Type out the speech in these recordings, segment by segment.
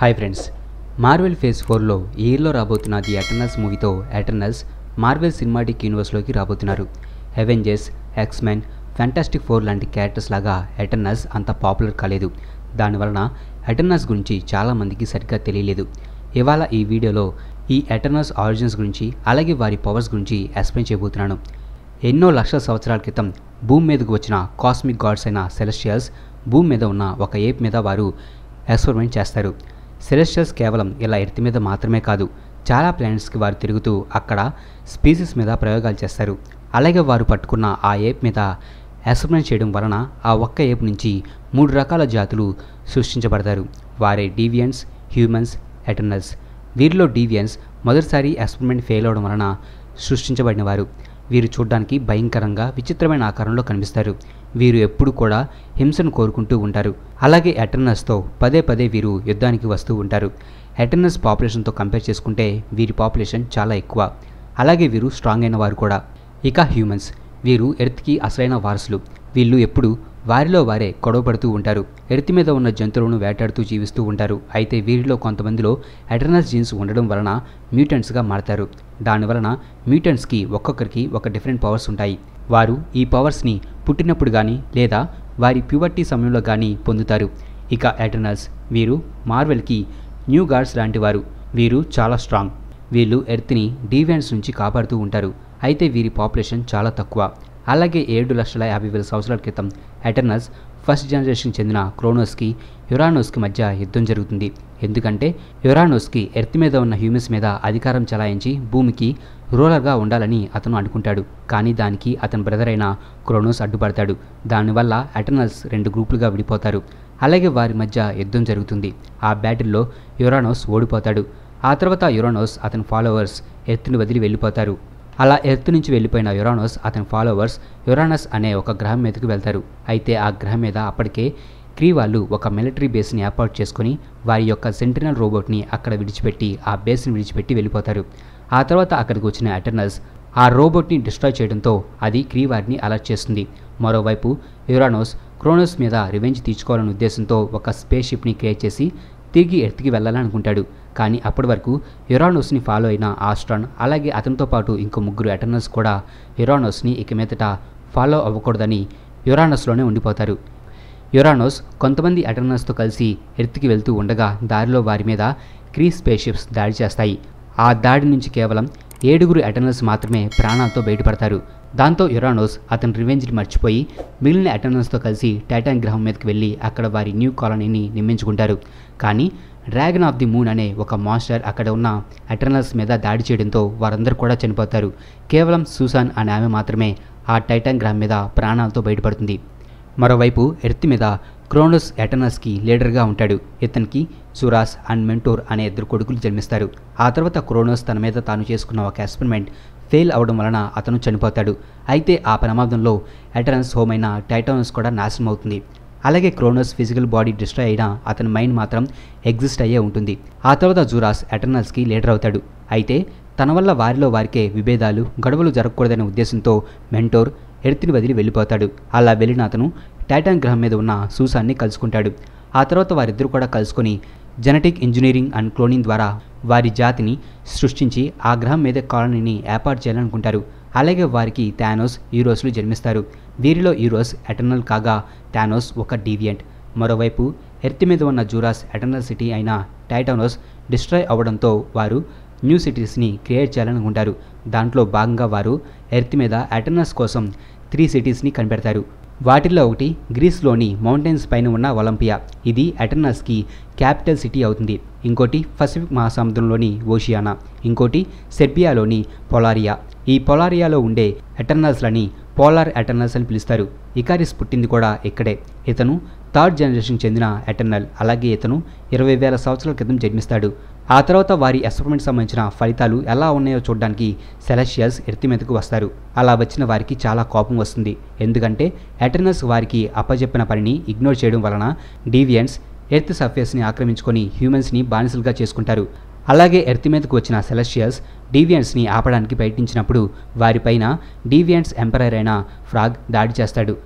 hi friends Marvel phase ఫోర్లో ఈ ఇయర్లో రాబోతున్న ది ఎటర్నల్స్ మూవీతో ఎటర్నల్స్ మార్వెల్ సినిమాటిక్ యూనివర్స్లోకి రాబోతున్నారు హెవెంజర్స్ ఎక్స్మెన్ ఫ్యాంటాస్టిక్ ఫోర్ లాంటి క్యారెక్టర్స్ లాగా ఎటర్నల్స్ అంత పాపులర్ కాలేదు దానివలన ఎటర్నల్స్ గురించి చాలామందికి సరిగ్గా తెలియలేదు ఇవాళ ఈ వీడియోలో ఈ ఎటర్నల్స్ ఆరిజిన్స్ గురించి అలాగే వారి పవర్స్ గురించి ఎక్స్ప్లెయిన్ చేయబోతున్నాను ఎన్నో లక్షల సంవత్సరాల క్రితం భూమి మీదకు వచ్చిన కాస్మిక్ గాడ్స్ అయిన సెలెస్టియల్స్ భూమి మీద ఉన్న ఒక ఏప్ మీద వారు ఎక్స్పెరిమెంట్ చేస్తారు సెలెస్టియల్స్ కేవలం ఇలా ఎర్త్ మీద మాత్రమే కాదు చాలా ప్లానెట్స్కి వారు తిరుగుతూ అక్కడ స్పీసీస్ మీద ప్రయోగాలు చేస్తారు అలాగే వారు పట్టుకున్న ఆ ఏప్ మీద ఎక్స్పెరిమెంట్ చేయడం వలన ఆ ఒక్క ఏప్ నుంచి మూడు రకాల జాతులు సృష్టించబడతారు వారే డీవియన్స్ హ్యూమన్స్ ఎటర్నల్స్ వీరిలో డీవియన్స్ మొదటిసారి ఎక్స్పెరిమెంట్ ఫెయిల్ అవడం వలన సృష్టించబడినవారు వీరు చూడడానికి భయంకరంగా విచిత్రమైన ఆకారంలో కనిపిస్తారు వీరు ఎప్పుడు కూడా హింసను కోరుకుంటూ ఉంటారు అలాగే ఎటర్నస్తో పదే పదే వీరు యుద్ధానికి వస్తూ ఉంటారు ఎటర్నస్ పాపులేషన్తో కంపేర్ చేసుకుంటే వీరి పాపులేషన్ చాలా ఎక్కువ అలాగే వీరు స్ట్రాంగ్ అయిన వారు కూడా ఇక హ్యూమన్స్ వీరు ఎర్త్కి అసలైన వారసులు వీళ్ళు ఎప్పుడు వారిలో వారే గొడవపడుతూ ఉంటారు ఎర్తి మీద ఉన్న జంతువులను వేటాడుతూ జీవిస్తూ ఉంటారు అయితే వీరిలో కొంతమందిలో అటర్నస్ జీన్స్ ఉండడం వలన మ్యూటెంట్స్గా మారతారు దాని వలన మ్యూటెంట్స్కి ఒక్కొక్కరికి ఒక డిఫరెంట్ పవర్స్ ఉంటాయి వారు ఈ పవర్స్ని పుట్టినప్పుడు కానీ లేదా వారి ప్యూవర్టీ సమయంలో కానీ పొందుతారు ఇక ఎటర్నల్స్ వీరు మార్వెల్కి న్యూ గాడ్స్ లాంటివారు వీరు చాలా స్ట్రాంగ్ వీళ్ళు ఎర్త్ని డీవెంట్స్ నుంచి కాపాడుతూ ఉంటారు అయితే వీరి పాపులేషన్ చాలా తక్కువ అలాగే ఏడు లక్షల యాభై వేల సంవత్సరాల క్రితం ఎటర్నల్స్ ఫస్ట్ జనరేషన్ చెందిన క్రోనోస్కి యురానోస్కి మధ్య యుద్ధం జరుగుతుంది ఎందుకంటే యురానోస్కి ఎర్త్ మీద ఉన్న హ్యూమన్స్ మీద అధికారం చలాయించి భూమికి రూలర్గా ఉండాలని అతను అనుకుంటాడు కానీ దానికి అతని బ్రదర్ అయిన క్రోనోస్ అడ్డుపడతాడు దానివల్ల అటర్నల్స్ రెండు గ్రూపులుగా విడిపోతారు అలాగే వారి మధ్య యుద్ధం జరుగుతుంది ఆ బ్యాటిల్లో యురానోస్ ఓడిపోతాడు ఆ తర్వాత యురానోస్ అతని ఫాలోవర్స్ ఎర్త్ని వదిలి వెళ్ళిపోతారు అలా ఎర్త్ నుంచి వెళ్ళిపోయిన యురానోస్ అతని ఫాలోవర్స్ యురానస్ అనే ఒక గ్రహం మీదకు వెళ్తారు అయితే ఆ గ్రహం మీద అప్పటికే క్రీ వాళ్ళు ఒక మిలిటరీ బేస్ని ఏర్పాటు చేసుకుని వారి యొక్క సెంటినల్ రోబోట్ని అక్కడ విడిచిపెట్టి ఆ బేస్ని విడిచిపెట్టి వెళ్ళిపోతారు ఆ తర్వాత అక్కడికి వచ్చిన అటర్నల్స్ ఆ రోబోట్ని డిస్ట్రాయ్ చేయడంతో అది క్రీ వారిని అలర్ట్ చేస్తుంది మరోవైపు యురానోస్ క్రోనోస్ మీద రివెంజ్ తీర్చుకోవాలనే ఉద్దేశంతో ఒక స్పేస్ షిప్ని క్రియేట్ చేసి తిరిగి ఎత్తికి వెళ్ళాలనుకుంటాడు కానీ అప్పటి వరకు యురానోస్ని ఫాలో అయిన ఆస్ట్రాన్ అలాగే అతనితో పాటు ఇంకో ముగ్గురు అటర్నల్స్ కూడా యురానోస్ని ఇక మీదట ఫాలో అవ్వకూడదని యురానస్లోనే ఉండిపోతారు యురానోస్ కొంతమంది అటర్నర్స్తో కలిసి ఎర్త్కి వెళ్తూ ఉండగా దారిలో వారి మీద క్రీ స్పేషిప్స్ దాడి చేస్తాయి ఆ దాడి నుంచి కేవలం ఏడుగురు అటర్నర్స్ మాత్రమే ప్రాణాలతో బయటపడతారు దాంతో యురానోస్ అతని రివెంజ్ని మర్చిపోయి మిగిలిన అటర్నర్స్తో కలిసి టైటాన్ గ్రహం మీదకి వెళ్ళి అక్కడ వారి న్యూ కాలనీని నిర్మించుకుంటారు కానీ డ్రాగన్ ఆఫ్ ది మూన్ అనే ఒక మాస్టర్ అక్కడ ఉన్న అటర్నల్స్ మీద దాడి చేయడంతో వారందరూ కూడా చనిపోతారు కేవలం సూసాన్ అనే ఆమె మాత్రమే ఆ టైటాన్ గ్రహం మీద ప్రాణాలతో బయటపడుతుంది మరోవైపు ఎర్త్ మీద క్రోనస్ ఎటనస్కి లీడర్గా ఉంటాడు ఇతనికి సురాస్ అండ్ మెంటోర్ అనే ఇద్దరు కొడుకులు జన్మిస్తారు ఆ తర్వాత క్రోనస్ తన మీద తాను చేసుకున్న ఒక ఎక్స్పెరిమెంట్ ఫెయిల్ అవడం వలన అతను చనిపోతాడు అయితే ఆ ప్రమాదంలో ఎటనస్ హోమ్ అయిన టైటానస్ కూడా నాశనం అవుతుంది అలాగే క్రోనస్ ఫిజికల్ బాడీ డిస్ట్రాయ్ అయినా అతని మైండ్ మాత్రం ఎగ్జిస్ట్ అయ్యే ఉంటుంది ఆ తర్వాత జూరాస్ ఎటర్నల్స్కి లీడర్ అవుతాడు అయితే తన వల్ల వారిలో వారికే విభేదాలు గొడవలు జరగకూడదనే ఉద్దేశంతో మెంటోర్ హెర్త్ని వదిలి వెళ్ళిపోతాడు అలా వెళ్ళిన అతను టైటాన్ గ్రహం మీద ఉన్న సూసాన్ని కలుసుకుంటాడు ఆ తర్వాత వారిద్దరూ కూడా కలుసుకొని జెనెటిక్ ఇంజనీరింగ్ అండ్ క్లోనింగ్ ద్వారా వారి జాతిని సృష్టించి ఆ గ్రహం మీద కాలనీని ఏర్పాటు చేయాలనుకుంటారు అలాగే వారికి థానోస్ ఈరోస్లు జన్మిస్తారు వీరిలో ఈరోస్ ఎటర్నల్ కాగా థానోస్ ఒక డీవియంట్ మరోవైపు హెర్త్ మీద ఉన్న జూరాస్ ఎటర్నల్ సిటీ అయిన టైటానోస్ డిస్ట్రాయ్ అవ్వడంతో వారు న్యూ సిటీస్ని క్రియేట్ చేయాలనుకుంటారు దాంట్లో భాగంగా వారు ఎర్త్ మీద అటర్నస్ కోసం త్రీ సిటీస్ని కనిపెడతారు వాటిల్లో ఒకటి గ్రీస్లోని మౌంటైన్స్ పైన ఉన్న ఒలంపియా ఇది అటెనస్కి క్యాపిటల్ సిటీ అవుతుంది ఇంకోటి పసిఫిక్ మహాసముద్రంలోని ఓషియానా ఇంకోటి సెర్బియాలోని పొలారియా ఈ పొలారియాలో ఉండే అటర్నల్స్లని పోలార్ అటర్నల్స్ అని పిలుస్తారు ఇకారిస్ పుట్టింది కూడా ఇక్కడే ఇతను థర్డ్ జనరేషన్ చెందిన అటెనల్ అలాగే ఇతను ఇరవై వేల సంవత్సరాల క్రితం జన్మిస్తాడు ఆ తర్వాత వారి ఎక్స్పెరిమెంట్ సంబంధించిన ఫలితాలు ఎలా ఉన్నాయో చూడడానికి సెలెషియల్స్ ఎర్తి మీదకు వస్తారు అలా వచ్చిన వారికి చాలా కోపం వస్తుంది ఎందుకంటే ఎటర్నల్స్ వారికి అప్పజెప్పిన పనిని ఇగ్నోర్ చేయడం వలన డీవియన్స్ ఎర్త్ సర్ఫేస్ని ఆక్రమించుకొని హ్యూమన్స్ని బానిసలుగా చేసుకుంటారు అలాగే ఎర్త్ మీదకు వచ్చిన సెలెషియల్స్ డివియన్స్ని ఆపడానికి ప్రయత్నించినప్పుడు వారిపైన డివియన్స్ ఎంపైర్ అయిన ఫ్రాగ్ దాడి చేస్తాడు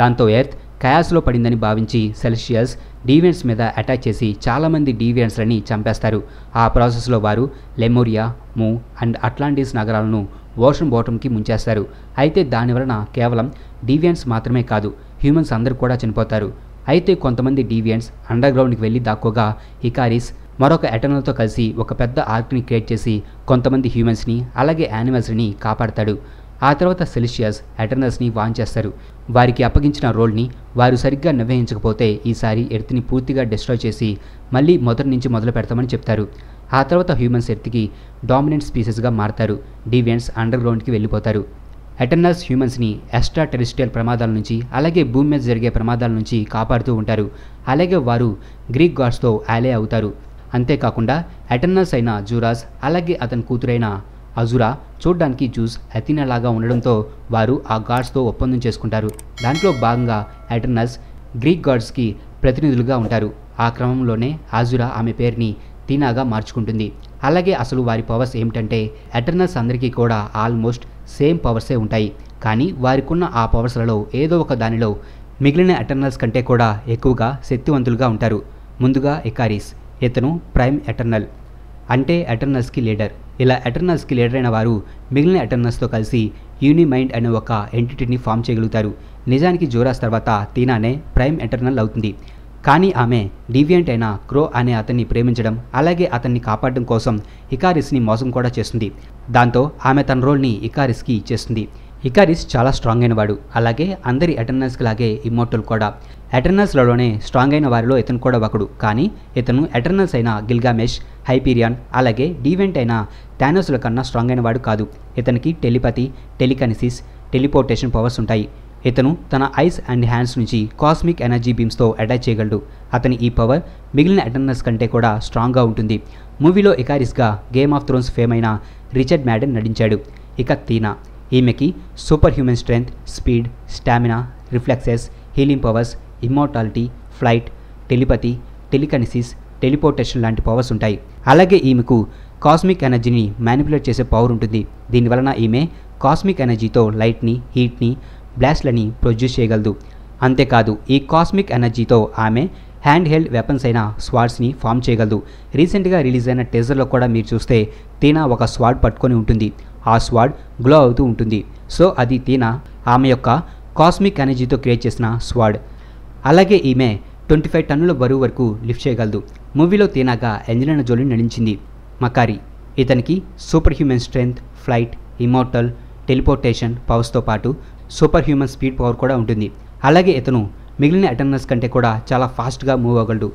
దాంతో ఎర్త్ కయాస్లో పడిందని భావించి సెల్సియస్ డీవియన్స్ మీద అటాక్ చేసి చాలామంది డీవియన్స్లని చంపేస్తారు ఆ ప్రాసెస్లో వారు లెమోరియా మూ అండ్ అట్లాంటిస్ నగరాలను ఓషన్ బోటంకి ముంచేస్తారు అయితే దానివలన కేవలం డీవియన్స్ మాత్రమే కాదు హ్యూమన్స్ అందరూ కూడా చనిపోతారు అయితే కొంతమంది డీవియన్స్ అండర్గ్రౌండ్కి వెళ్ళి దాక్కోగా హికారిస్ మరొక ఎటర్నల్తో కలిసి ఒక పెద్ద ఆర్క్ని క్రియేట్ చేసి కొంతమంది హ్యూమన్స్ని అలాగే యానిమల్స్ని కాపాడతాడు ఆ తర్వాత సెలిషియస్ అటర్నర్స్ని వాన్ చేస్తారు వారికి అప్పగించిన రోల్ని వారు సరిగ్గా నిర్వహించకపోతే ఈసారి ఎర్త్ని పూర్తిగా డిస్ట్రాయ్ చేసి మళ్ళీ మొదటి నుంచి మొదలు పెడతామని చెప్తారు ఆ తర్వాత హ్యూమన్స్ ఎర్త్కి డామినెంట్ స్పీసెస్గా మారతారు అండర్ అండర్గ్రౌండ్కి వెళ్ళిపోతారు అటర్నల్స్ హ్యూమన్స్ని ఎక్స్ట్రా టెరిస్ట్రియల్ ప్రమాదాల నుంచి అలాగే భూమి మీద జరిగే ప్రమాదాల నుంచి కాపాడుతూ ఉంటారు అలాగే వారు గ్రీక్ గాడ్స్తో యాలే అవుతారు అంతేకాకుండా అటర్నల్స్ అయిన జూరాస్ అలాగే అతని కూతురైన అజురా చూడ్డానికి జ్యూస్ లాగా ఉండడంతో వారు ఆ గాడ్స్తో ఒప్పందం చేసుకుంటారు దాంట్లో భాగంగా ఎటర్నస్ గ్రీక్ గాడ్స్కి ప్రతినిధులుగా ఉంటారు ఆ క్రమంలోనే అజురా ఆమె పేరుని టీనాగా మార్చుకుంటుంది అలాగే అసలు వారి పవర్స్ ఏమిటంటే ఎటర్నస్ అందరికీ కూడా ఆల్మోస్ట్ సేమ్ పవర్సే ఉంటాయి కానీ వారికున్న ఆ పవర్స్లలో ఏదో ఒక దానిలో మిగిలిన ఎటర్నల్స్ కంటే కూడా ఎక్కువగా శక్తివంతులుగా ఉంటారు ముందుగా ఎకారిస్ ఇతను ప్రైమ్ ఎటర్నల్ అంటే అటర్నల్స్కి లీడర్ ఇలా అటర్నల్స్కి లీడర్ అయిన వారు మిగిలిన అటర్నల్స్తో కలిసి యూనిమైండ్ అనే ఒక ఎంటిటీని ఫామ్ చేయగలుగుతారు నిజానికి జోరాస్ తర్వాత తీనానే ప్రైమ్ ఎటర్నల్ అవుతుంది కానీ ఆమె డివియంట్ అయిన క్రో అనే అతన్ని ప్రేమించడం అలాగే అతన్ని కాపాడడం కోసం ఇకారిస్ని మోసం కూడా చేస్తుంది దాంతో ఆమె తన రోల్ని ఇకారిస్కి ఇచ్చేస్తుంది ఇకారిస్ చాలా స్ట్రాంగ్ అయినవాడు అలాగే అందరి అటెండెన్స్కి లాగే ఇమ్మోటల్ కూడా ఎటర్నల్స్లలోనే స్ట్రాంగ్ అయిన వారిలో ఇతను కూడా ఒకడు కానీ ఇతను ఎటర్నల్స్ అయిన గిల్గామెష్ హైపీరియన్ అలాగే డీవెంట్ అయిన థానోస్ల కన్నా స్ట్రాంగ్ అయిన వాడు కాదు ఇతనికి టెలిపతి టెలికనిసిస్ టెలిపోర్టేషన్ పవర్స్ ఉంటాయి ఇతను తన ఐస్ అండ్ హ్యాండ్స్ నుంచి కాస్మిక్ ఎనర్జీ బీమ్స్తో అటాచ్ చేయగలడు అతని ఈ పవర్ మిగిలిన అటెండర్స్ కంటే కూడా స్ట్రాంగ్గా ఉంటుంది మూవీలో ఇకారిస్గా గేమ్ ఆఫ్ థ్రోన్స్ ఫేమ్ అయిన రిచర్డ్ మ్యాడెన్ నటించాడు ఇక తీనా ఈమెకి super human strength speed stamina reflexes healing powers immortality flight telepathy telekinesis teleportation లాంటి పవర్స్ ఉంటాయి అలాగే ఈమెకు కాస్మిక్ ఎనర్జీని మ్యానిపులేట్ చేసే పవర్ ఉంటుంది దీనివలన ఈమె కాస్మిక్ ఎనర్జీతో లైట్ని హీట్ని బ్లాస్ట్లని ప్రొడ్యూస్ చేయగలదు అంతేకాదు ఈ కాస్మిక్ ఎనర్జీతో ఆమె హ్యాండ్ హెల్డ్ వెపన్స్ అయిన స్వాడ్స్ని ఫామ్ చేయగలదు రీసెంట్గా రిలీజ్ అయిన టెజర్లో కూడా మీరు చూస్తే తీనా ఒక స్వాడ్ పట్టుకొని ఉంటుంది ఆ స్వాడ్ గ్లో అవుతూ ఉంటుంది సో అది తీనా ఆమె యొక్క కాస్మిక్ ఎనర్జీతో క్రియేట్ చేసిన స్వాడ్ అలాగే ఈమె ట్వంటీ ఫైవ్ టన్నుల బరువు వరకు లిఫ్ట్ చేయగలదు మూవీలో తేనాగా అంజలినా జోలీ నటించింది మకారి ఇతనికి super human strength flight immortal teleportation పవర్స్తో పాటు సూపర్ హ్యూమన్ స్పీడ్ పవర్ కూడా ఉంటుంది అలాగే ఇతను మిగిలిన అటెండర్స్ కంటే కూడా చాలా ఫాస్ట్గా మూవ్ అవ్వగలడు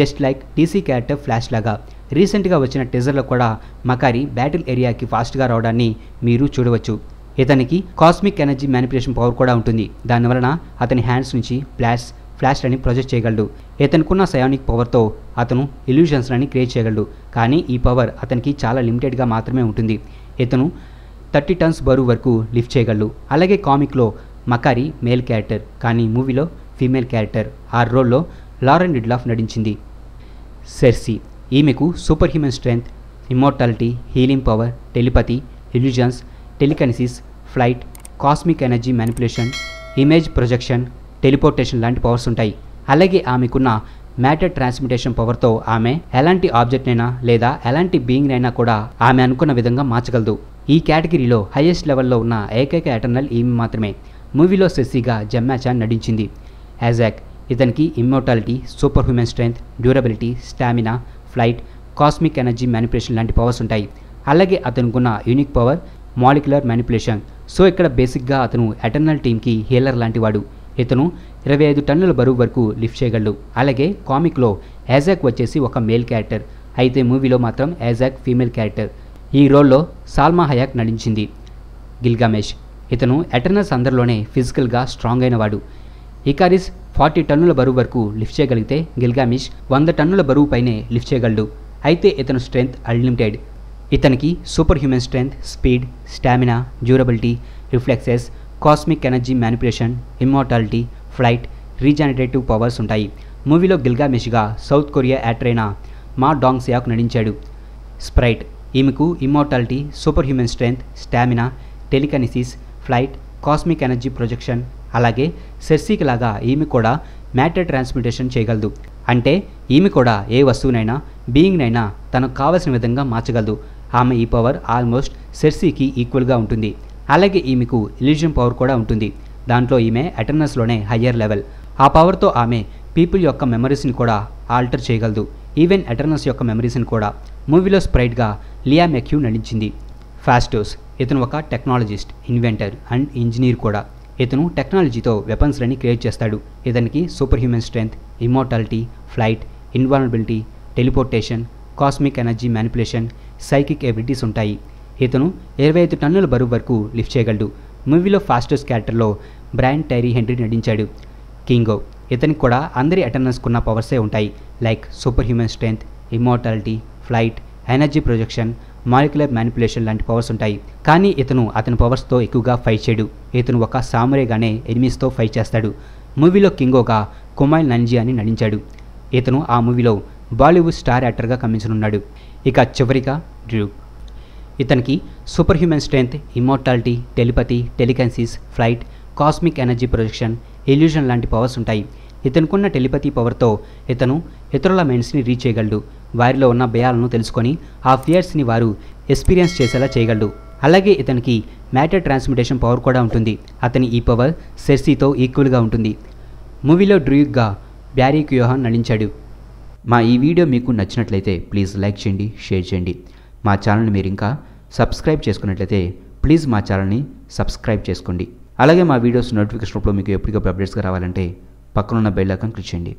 just like DC character Flash లాగా రీసెంట్గా వచ్చిన టీజర్లో కూడా మకారి బ్యాటిల్ ఏరియాకి ఫాస్ట్గా రావడాన్ని మీరు చూడవచ్చు ఇతనికి కాస్మిక్ ఎనర్జీ మ్యానిపులేషన్ పవర్ కూడా ఉంటుంది దానివలన అతని హ్యాండ్స్ నుంచి ఫ్లాష్ ఫ్లాష్లని ప్రొజెక్ట్ చేయగలడు ఇతనుకున్న సయానిక్ పవర్తో అతను ఇల్యూషన్స్లని క్రియేట్ చేయగలడు కానీ ఈ పవర్ అతనికి చాలా లిమిటెడ్గా మాత్రమే ఉంటుంది ఇతను థర్టీ టన్స్ బరువు వరకు లిఫ్ట్ చేయగలడు అలాగే కామిక్లో మకారి మేల్ క్యారెక్టర్ కానీ మూవీలో ఫీమేల్ క్యారెక్టర్ ఆ రోల్లో లారెన్ రిడ్లాఫ్ నటించింది సెర్సి ఈమెకు super human strength immortality healing power telepathy illusions telekinesis flight cosmic energy manipulation image projection teleportation లాంటి పవర్స్ ఉంటాయి అలాగే ఆమెకున్న మ్యాటర్ ట్రాన్స్మిటేషన్ పవర్తో ఆమె ఎలాంటి ఆబ్జెక్ట్నైనా లేదా ఎలాంటి బీయింగ్నైనా కూడా ఆమె అనుకున్న విధంగా మార్చగలదు ఈ కేటగిరీలో హైయెస్ట్ లెవెల్లో ఉన్న ఏకైక ఎటర్నల్ ఈమె మాత్రమే మూవీలో సెస్సీగా జమ్మా చాన్ నటించింది యాజాక్ ఇతనికి immortality super human strength durability stamina flight cosmic energy manipulation లాంటి పవర్స్ ఉంటాయి అలాగే అతనుకున్న unique power molecular manipulation so ఇక్కడ బేసిక్గా అతను ఎటర్నల్ టీమ్కి హీలర్ లాంటివాడు ఇతను ఇరవై ఐదు టన్నుల బరువు వరకు లిఫ్ట్ చేయగలడు అలాగే కామిక్లో యాజాక్ వచ్చేసి ఒక మేల్ క్యారెక్టర్ అయితే మూవీలో మాత్రం యాజాక్ ఫీమేల్ క్యారెక్టర్ ఈ రోల్లో సాల్మా హయాక్ నటించింది గిల్గామేష్ ఇతను ఎటర్నల్స్ అందరిలోనే ఫిజికల్గా స్ట్రాంగ్ అయినవాడు ఇకారిస్ ఫార్టీ టన్నుల బరువు వరకు లిఫ్ట్ చేయగలిగితే గిల్గామిష్ వంద టన్నుల బరువు పైనే లిఫ్ట్ చేయగలడు అయితే ఇతను స్ట్రెంగ్త్ అన్లిమిటెడ్ ఇతనికి super human strength speed stamina durability reflexes cosmic energy manipulation immortality flight regenerative powers ఉంటాయి మూవీలో గిల్గా గిల్గామెష్గా సౌత్ కొరియా యాక్టర్ అయిన మా డాంగ్ సియాక్ నటించాడు స్ప్రైట్ ఈమెకు immortality super human strength stamina telekinesis flight cosmic energy projection అలాగే సెర్సీకి లాగా ఈమె కూడా మ్యాటర్ ట్రాన్స్మిటేషన్ చేయగలదు అంటే ఈమె కూడా ఏ వస్తువునైనా బీయింగ్నైనా తనకు కావలసిన విధంగా మార్చగలదు ఆమె ఈ పవర్ ఆల్మోస్ట్ సెర్సీకి ఈక్వల్గా ఉంటుంది అలాగే ఈమెకు ఇలిజియం పవర్ కూడా ఉంటుంది దాంట్లో ఈమె అటెండెన్స్లోనే హయ్యర్ లెవెల్ ఆ పవర్తో ఆమె పీపుల్ యొక్క మెమరీస్ని కూడా ఆల్టర్ చేయగలదు ఈవెన్ అటర్నల్స్ యొక్క మెమరీస్ని కూడా మూవీలో స్ప్రైట్గా లియా మెక్యూ నటించింది ఫాస్టోస్ ఇతను ఒక టెక్నాలజిస్ట్ ఇన్వెంటర్ అండ్ ఇంజనీర్ కూడా ఇతను టెక్నాలజీతో వెపన్స్లని క్రియేట్ చేస్తాడు ఇతనికి super human strength immortality flight invulnerability teleportation cosmic energy manipulation psychic abilities ఉంటాయి ఇతను ఇరవై ఐదు టన్నుల బరువు వరకు లిఫ్ట్ చేయగలడు మూవీలో ఫాస్టెస్ట్ క్యారెక్టర్లో బ్రాండ్ టైరీ హెండ్రీ నటించాడు కింగో ఇతనికి కూడా అందరి కున్న పవర్సే ఉంటాయి like super human strength immortality flight energy projection molecular manipulation లాంటి పవర్స్ ఉంటాయి కానీ ఇతను అతని పవర్స్తో ఎక్కువగా ఫైట్ చేయడు ఇతను ఒక సామరేగానే ఎనిమిస్తో ఫైట్ చేస్తాడు మూవీలో కింగోగా కుమైల్ నంజీ అని నటించాడు ఇతను ఆ మూవీలో బాలీవుడ్ స్టార్ యాక్టర్గా కమ్మించనున్నాడు ఇక చివరిగా డ్రూ ఇతనికి super human strength immortality telepathy telekinesis flight cosmic energy projection illusion లాంటి పవర్స్ ఉంటాయి ఇతనుకున్న టెలిపతి పవర్తో ఇతను ఇతరుల మైండ్స్ని రీచ్ చేయగలడు వారిలో ఉన్న భయాలను తెలుసుకొని ఆ ఫియర్స్ని వారు ఎక్స్పీరియన్స్ చేసేలా చేయగలడు అలాగే ఇతనికి మ్యాటర్ ట్రాన్స్మిటేషన్ పవర్ కూడా ఉంటుంది అతని ఈ పవర్ సెర్సీతో ఈక్వల్గా ఉంటుంది మూవీలో డ్రూయుగ్గా బ్యారీ క్యూహాన్ నటించాడు మా ఈ వీడియో మీకు నచ్చినట్లయితే ప్లీజ్ లైక్ చేయండి షేర్ చేయండి మా ఛానల్ని మీరు ఇంకా సబ్స్క్రైబ్ చేసుకున్నట్లయితే ప్లీజ్ మా ఛానల్ని సబ్స్క్రైబ్ చేసుకోండి అలాగే మా వీడియోస్ నోటిఫికేషన్ రూపంలో మీకు ఎప్పటికప్పుడు అప్డేట్స్గా రావాలంటే పక్కనున్న బెల్ ఐకాన్ క్లిక్ చేయండి